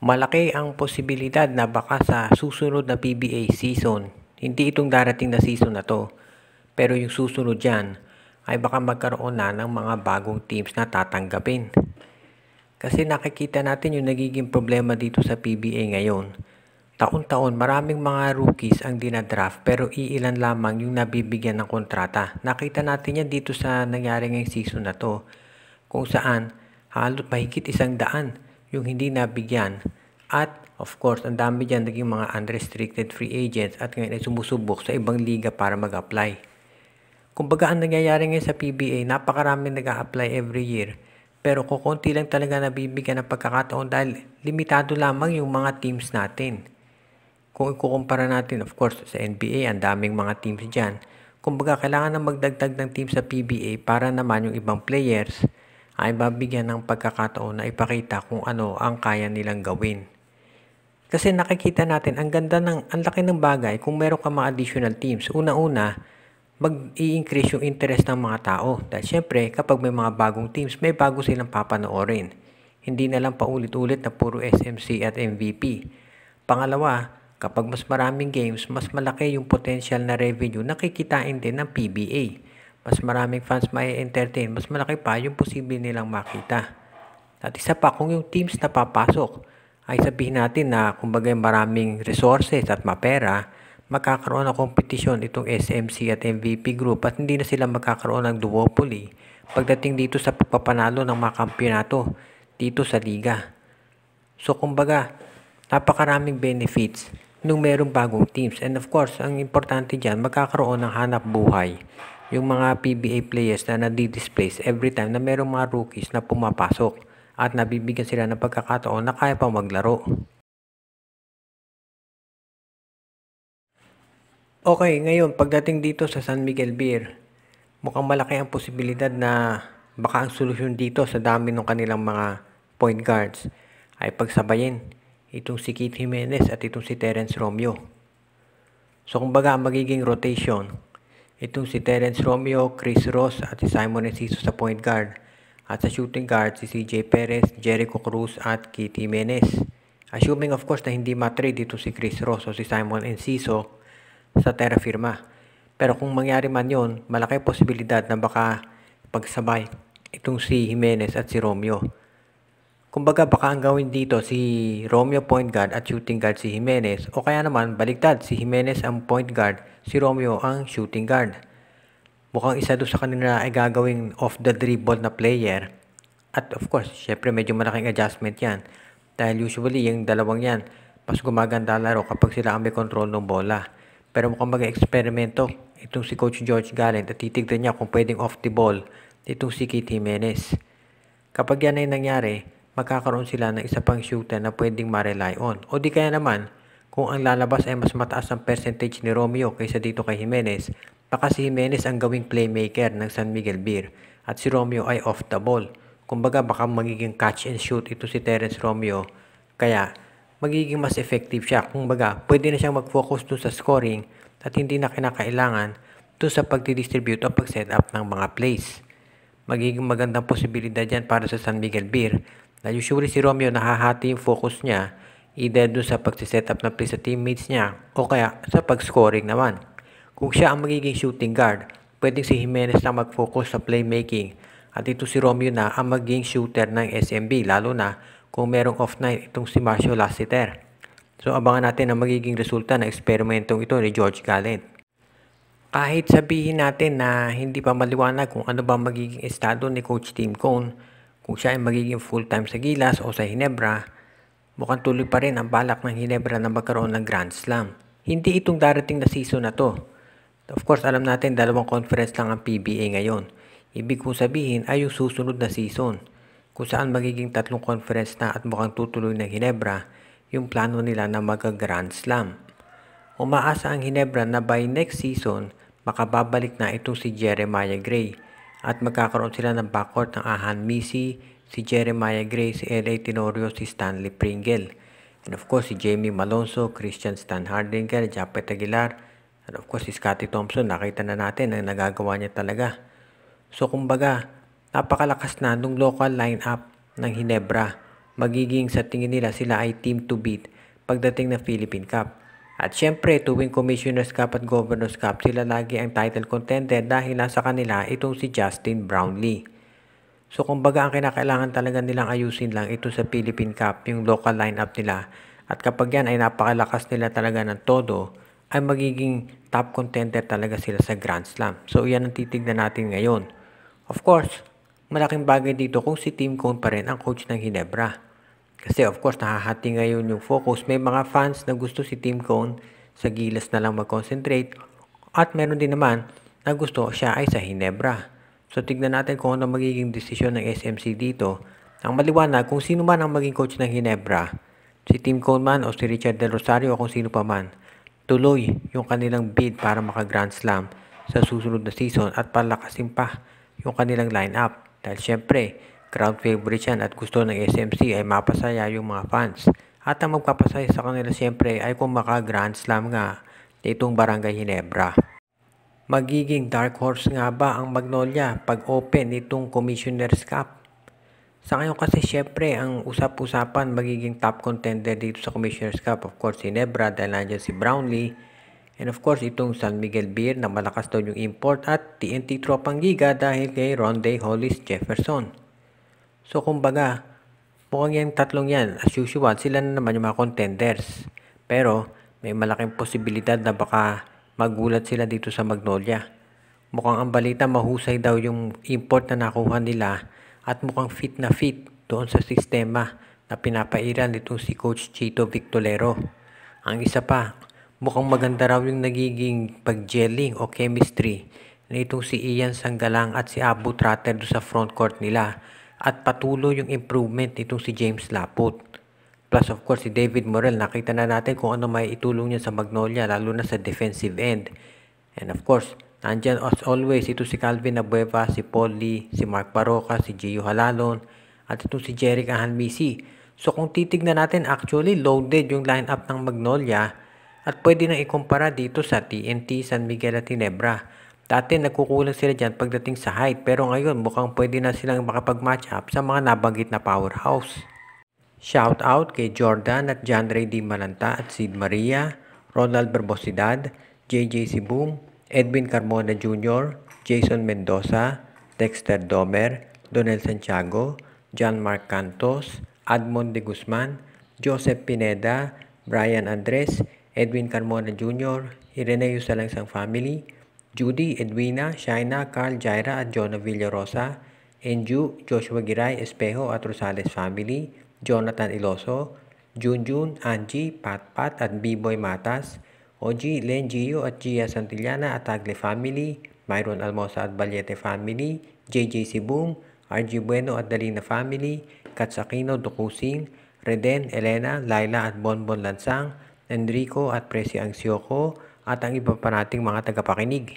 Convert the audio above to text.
Malaki ang posibilidad na baka sa susunod na PBA season, hindi itong darating na season na to, pero yung susunod yan ay baka magkaroon na ng mga bagong teams na tatanggapin. Kasi nakikita natin yung nagiging problema dito sa PBA ngayon. Taon-taon maraming mga rookies ang dinadraft pero iilan lamang yung nabibigyan ng kontrata. Nakita natin yan dito sa nangyari ngayong season na to kung saan halos mahigit isang daan yung hindi nabigyan. At of course, ang dami dyan naging mga unrestricted free agents at ngayon ay sumusubok sa ibang liga para mag-apply. Kumbaga ang nangyayari ngayon sa PBA, napakarami nag apply every year. Pero kukunti lang talaga nabibigyan ng pagkakataon dahil limitado lamang yung mga teams natin. Kung ikukumpara natin, of course, sa NBA, ang daming mga teams dyan. Kumbaga, kailangan na magdagdag ng team sa PBA para naman yung ibang players ay babigyan ng pagkakataon na ipakita kung ano ang kaya nilang gawin. Kasi nakikita natin ang ganda ng ang laki ng bagay kung meron ka mga additional teams. Una-una, mag-i-increase yung interest ng mga tao. Dahil syempre, kapag may mga bagong teams, may bago silang papanoorin. Hindi na lang paulit-ulit na puro SMC at MVP. Pangalawa, kapag mas maraming games, mas malaki yung potential na revenue na kikitain din ng PBA mas maraming fans may entertain, mas malaki pa yung posible nilang makita. At isa pa, kung yung teams na papasok ay sabihin natin na kumbaga maraming resources at mapera, magkakaroon ng kompetisyon itong SMC at MVP group at hindi na sila magkakaroon ng duopoly pagdating dito sa pagpapanalo ng mga kampyonato dito sa liga. So kumbaga, napakaraming benefits nung merong bagong teams. And of course, ang importante dyan, magkakaroon ng hanap buhay yung mga PBA players na nadi-displace every time na merong mga rookies na pumapasok at nabibigyan sila ng pagkakataon na kaya pa maglaro. Okay, ngayon pagdating dito sa San Miguel Beer, mukhang malaki ang posibilidad na baka ang solusyon dito sa dami ng kanilang mga point guards ay pagsabayin itong si Keith Jimenez at itong si Terence Romeo. So kumbaga ang magiging rotation Itong si Terence Romeo, Chris Ross at si Simon Enciso sa point guard. At sa shooting guard si CJ Perez, Jericho Cruz at Kitty Menes. Assuming of course na hindi matrade dito si Chris Ross o si Simon Enciso sa Terra Firma. Pero kung mangyari man yon, malaki posibilidad na baka pagsabay itong si Jimenez at si Romeo. Kumbaga baka ang gawin dito si Romeo point guard at shooting guard si Jimenez o kaya naman baligtad si Jimenez ang point guard, si Romeo ang shooting guard. Mukhang isa doon sa kanila ay gagawing off the dribble na player. At of course, syempre medyo malaking adjustment yan. Dahil usually yung dalawang yan, mas gumaganda laro kapag sila ang may control ng bola. Pero mukhang mag-eksperimento itong si Coach George Gallant at titignan niya kung pwedeng off the ball itong si Kit Jimenez. Kapag yan ay nangyari, magkakaroon sila ng isa pang shooter na pwedeng ma-rely on. O di kaya naman, kung ang lalabas ay mas mataas ang percentage ni Romeo kaysa dito kay Jimenez, baka si Jimenez ang gawing playmaker ng San Miguel Beer at si Romeo ay off the ball. Kumbaga baka magiging catch and shoot ito si Terence Romeo. Kaya magiging mas effective siya. Kumbaga pwede na siyang mag-focus dun sa scoring at hindi na kinakailangan dun sa pagdidistribute o pag-set up ng mga plays. Magiging magandang posibilidad yan para sa San Miguel Beer na usually si Romeo nahahati yung focus niya either dun sa pagsiset up ng play sa teammates niya o kaya sa pag-scoring naman. Kung siya ang magiging shooting guard, pwedeng si Jimenez na mag-focus sa playmaking at ito si Romeo na ang magiging shooter ng SMB lalo na kung merong off night itong si Marcio Lassiter. So abangan natin ang magiging resulta ng eksperimentong ito ni George Gallant. Kahit sabihin natin na hindi pa maliwanag kung ano ba magiging estado ni Coach Tim Cone, kung siya ay magiging full-time sa Gilas o sa Hinebra, mukhang tuloy pa rin ang balak ng Hinebra na magkaroon ng Grand Slam. Hindi itong darating na season na to. Of course, alam natin dalawang conference lang ang PBA ngayon. Ibig kong sabihin ay yung susunod na season kung saan magiging tatlong conference na at mukhang tutuloy ng Hinebra yung plano nila na mag grand Slam. Umaasa ang Hinebra na by next season makababalik na itong si Jeremiah Gray at magkakaroon sila ng backcourt ng Ahan Misi, si Jeremiah Gray, si L.A. Tenorio, si Stanley Pringle. And of course, si Jamie Malonzo, Christian Stan Hardinger, Japet Aguilar, and of course, si Scottie Thompson. Nakita na natin ang nagagawa niya talaga. So kumbaga, napakalakas na nung local lineup ng Hinebra. Magiging sa tingin nila sila ay team to beat pagdating ng Philippine Cup. At syempre, tuwing commissioners cup at governors cup, sila lagi ang title contender dahil nasa kanila itong si Justin Brownlee. So kumbaga ang kinakailangan talaga nilang ayusin lang ito sa Philippine Cup, yung local lineup nila. At kapag yan ay napakalakas nila talaga ng todo, ay magiging top contender talaga sila sa Grand Slam. So yan ang titignan natin ngayon. Of course, malaking bagay dito kung si Team Cone pa rin ang coach ng Ginebra. Kasi of course, nakahati ngayon yung focus. May mga fans na gusto si Tim Cone sa Gilas na lang mag-concentrate. At meron din naman na gusto siya ay sa Hinebra. So tignan natin kung ano magiging desisyon ng SMC dito. Ang maliwanag kung sino man ang maging coach ng Hinebra, si Tim Cone man o si Richard Del Rosario o kung sino pa man, tuloy yung kanilang bid para maka-Grand Slam sa susunod na season at palakasin pa yung kanilang lineup. Dahil syempre, Crowd favorite yan at gusto ng SMC ay mapasaya yung mga fans. At ang magpapasaya sa kanila siyempre ay kung maka Grand Slam nga nitong Barangay Hinebra. Magiging dark horse nga ba ang Magnolia pag open nitong Commissioner's Cup? Sa ngayon kasi syempre ang usap-usapan magiging top contender dito sa Commissioner's Cup. Of course, Hinebra dahil nandiyan si Brownlee. And of course, itong San Miguel Beer na malakas daw yung import at TNT Tropang Giga dahil kay Ronde Hollis Jefferson. So, kumbaga, mukhang yung tatlong yan, as usual, sila na naman yung mga contenders. Pero, may malaking posibilidad na baka magulat sila dito sa Magnolia. Mukhang ang balita mahusay daw yung import na nakuha nila at mukhang fit na fit doon sa sistema na pinapairan nitong si Coach Chito Victolero. Ang isa pa, mukhang maganda raw yung nagiging pag-gelling o chemistry na itong si Ian Sanggalang at si Abu Trater sa front court nila at patuloy yung improvement nitong si James Laput. Plus of course si David Morel, nakita na natin kung ano may itulong niya sa Magnolia lalo na sa defensive end. And of course, nandyan as always ito si Calvin Abueva, si Paul Lee, si Mark Baroca, si Gio Halalon, at ito si Jeric Ahanmisi. So kung titignan natin, actually loaded yung lineup ng Magnolia at pwede nang ikumpara dito sa TNT, San Miguel at Tinebra. Dati nagkukulang sila dyan pagdating sa height pero ngayon mukhang pwede na silang makapag-match up sa mga nabanggit na powerhouse. Shout out kay Jordan at John Ray D. Malanta at Sid Maria, Ronald Barbosidad, JJ Sibum, Edwin Carmona Jr., Jason Mendoza, Dexter Domer, Donel Santiago, John Mark Cantos, Admon De Guzman, Joseph Pineda, Brian Andres, Edwin Carmona Jr., Ireneo Salangsang Family, Judy Edwina, Shaina Carl Jaira at Jonah Villarosa, Enju, Joshua Giray Espejo at Rosales Family, Jonathan Iloso, Junjun, Angie, Patpat at Biboy Matas, Oji Lengio at Gia Santillana at Tagle Family, Myron Almosa at Balyete Family, JJ Sibung, RG Bueno at Dalina Family, Katsakino Dukusin, Reden, Elena, Laila at Bonbon Lansang, Enrico at Presi Angsioko, at ang iba pa nating mga tagapakinig.